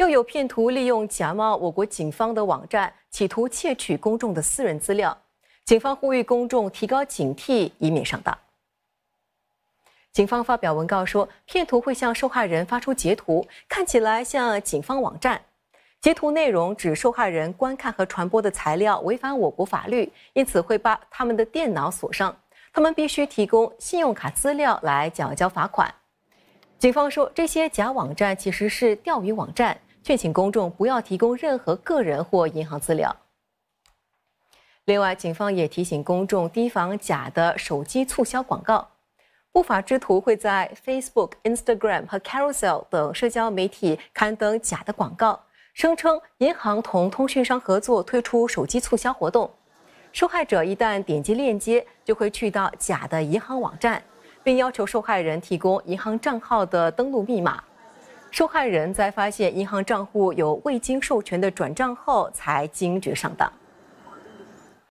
又有骗徒利用假冒我国警方的网站，企图窃取公众的私人资料。警方呼吁公众提高警惕，以免上当。警方发表文告说，骗徒会向受害人发出截图，看起来像警方网站。截图内容指受害人观看和传播的材料违反我国法律，因此会把他们的电脑锁上。他们必须提供信用卡资料来缴交罚款。警方说，这些假网站其实是钓鱼网站。劝请公众不要提供任何个人或银行资料。另外，警方也提醒公众提防假的手机促销广告。不法之徒会在 Facebook、Instagram 和 Carousel 等社交媒体刊登假的广告，声称银行同通讯商合作推出手机促销活动。受害者一旦点击链接，就会去到假的银行网站，并要求受害人提供银行账号的登录密码。受害人在发现银行账户有未经授权的转账后，才惊觉上当。